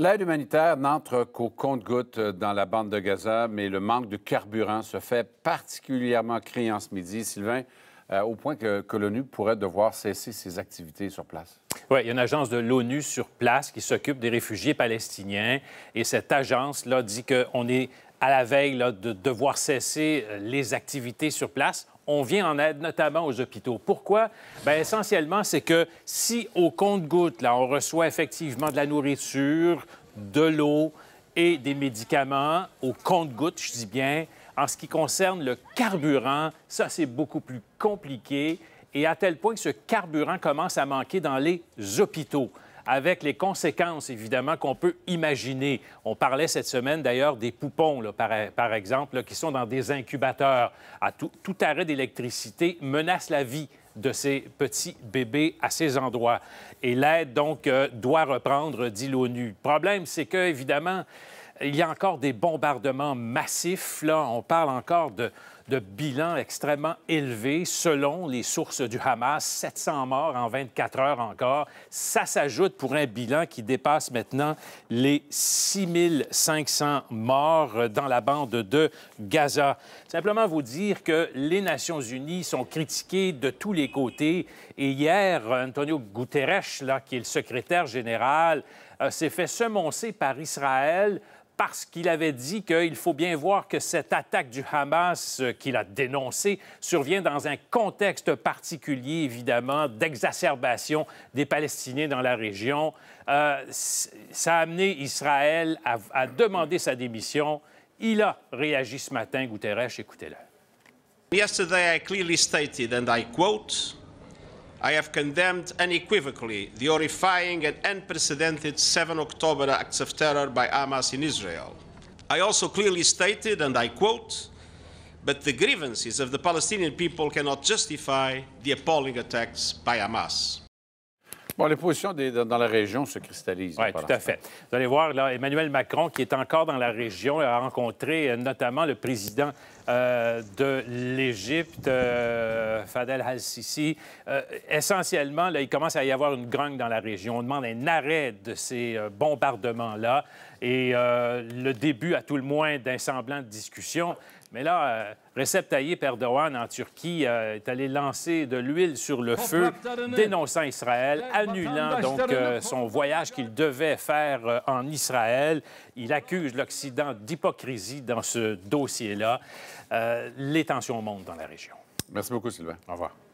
L'aide humanitaire n'entre qu'au compte goutte euh, dans la bande de Gaza, mais le manque de carburant se fait particulièrement criant ce midi, Sylvain, euh, au point que l'ONU pourrait devoir cesser ses activités sur place. Oui, il y a une agence de l'ONU sur place qui s'occupe des réfugiés palestiniens. Et cette agence-là dit qu'on est à la veille de devoir cesser euh, les activités sur place. On vient en aide notamment aux hôpitaux. Pourquoi? Bien, essentiellement, c'est que si au compte-goutte, là, on reçoit effectivement de la nourriture, de l'eau et des médicaments, au compte-goutte, je dis bien, en ce qui concerne le carburant, ça, c'est beaucoup plus compliqué et à tel point que ce carburant commence à manquer dans les hôpitaux avec les conséquences, évidemment, qu'on peut imaginer. On parlait cette semaine, d'ailleurs, des poupons, par, exemple, qui sont dans des incubateurs. À tout, arrêt d'électricité menace la vie de ces petits bébés à ces endroits. Et l'aide, donc, euh, doit reprendre, dit l'ONU. Le problème, c'est qu'évidemment, il y a encore des bombardements massifs. on parle encore de de bilan extrêmement élevé selon les sources du Hamas, 700 morts en 24 heures encore. Ça s'ajoute pour un bilan qui dépasse maintenant les 6500 morts dans la bande de Gaza. Simplement vous dire que les Nations unies sont critiquées de tous les côtés et hier, Antonio Guterres, là, qui est le secrétaire général, euh, s'est fait semoncer par Israël parce qu'il avait dit qu'il faut bien voir que cette attaque du Hamas euh, qu'il a dénoncée survient dans un contexte particulier, évidemment, d'exacerbation des Palestiniens dans la région. Euh, ça a amené Israël à, à demander sa démission. Il a réagi ce matin, Guterres, écoutez-le. Yesterday, I clearly stated, and I quote, I have condemned unequivocally the horrifying and unprecedented 7 October acts of terror by Hamas in Israel. I also clearly stated, and I quote, but the grievances of the Palestinian people cannot justify the appalling attacks by Hamas. Bon, les positions dans la région se cristallisent. Oui, tout à fait. Vous allez voir, là, Emmanuel Macron, qui est encore dans la région, a rencontré euh, notamment le président euh, de l'Égypte, euh, Fadel al-Sisi. essentiellement, là, il commence à y avoir une grogne dans la région. On demande un arrêt de ces bombardements-là et euh, le début, à tout le moins, d'un semblant de discussion. Mais là, euh, Recep Tayyip Erdogan en Turquie euh, est allé lancer de l'huile sur le feu, dénonçant Israël, annulant donc son voyage qu'il devait faire en Israël. Il accuse l'Occident d'hypocrisie dans ce dossier-là. les tensions montent dans la région. Merci beaucoup, Sylvain. Au revoir.